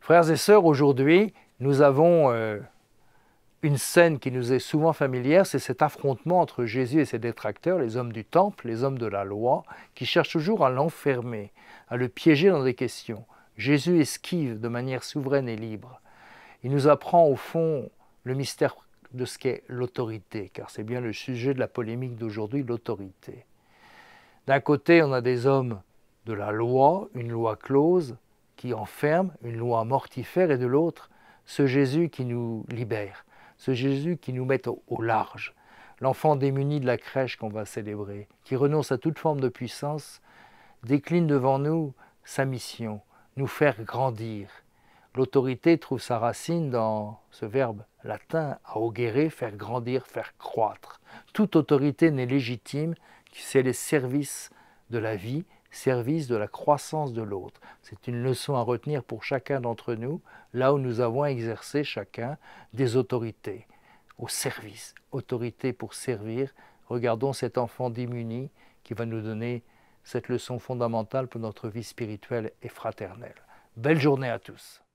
Frères et sœurs, aujourd'hui, nous avons euh, une scène qui nous est souvent familière, c'est cet affrontement entre Jésus et ses détracteurs, les hommes du temple, les hommes de la loi, qui cherchent toujours à l'enfermer, à le piéger dans des questions. Jésus esquive de manière souveraine et libre. Il nous apprend au fond le mystère de ce qu'est l'autorité, car c'est bien le sujet de la polémique d'aujourd'hui, l'autorité. D'un côté, on a des hommes de la loi, une loi close, enferme, une loi mortifère, et de l'autre, ce Jésus qui nous libère, ce Jésus qui nous met au, large, l'enfant démuni de la crèche qu'on va célébrer, qui renonce à toute forme de puissance, décline devant nous sa mission, nous faire grandir. L'autorité trouve sa racine dans ce verbe latin augurer, faire grandir, faire croître. Toute autorité n'est légitime si c'est les services de la vie service de la croissance de l'autre. C'est une leçon à retenir pour chacun d'entre nous, là où nous avons exercé chacun des autorités, au service, autorité pour servir. Regardons cet enfant démuni qui va nous donner cette leçon fondamentale pour notre vie spirituelle et fraternelle. Belle journée à tous.